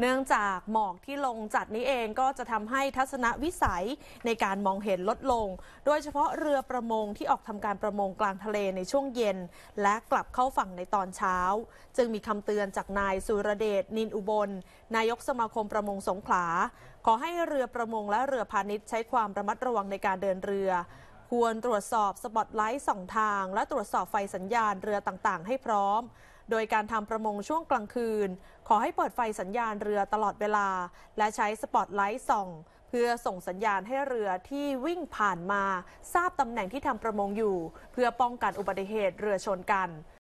เนื่องจากหมอกที่ลงจัดนี้เองก็จะทำให้ทัศนวิสัยในการมองเห็นลดลง โดยเฉพาะเรือประมงที่ออกทำการประมงกลางทะเลในช่วงเย็น และกลับเข้าฝั่งในตอนเช้า จึงมีคำเตือนจากนายสุรเดชนินอุบล นายกสมาคมประมงสงขลาขอให้เรือประมงและเรือพาณิชย์ใช้ความระมัดระวังในการเดินเรือ ควรตรวจสอบสปอตไลท์สองทางและตรวจสอบไฟสัญญาณเรือต่างๆ ให้พร้อมโดยการทำประมงช่วงกลางคืน ขอให้เปิดไฟสัญญาณเรือตลอดเวลา และใช้สปอตไลท์ส่องเพื่อส่งสัญญาณให้เรือที่วิ่งผ่านมาทราบตำแหน่งที่ทำประมงอยู่ เพื่อป้องกันอุบัติเหตุเรือชนกัน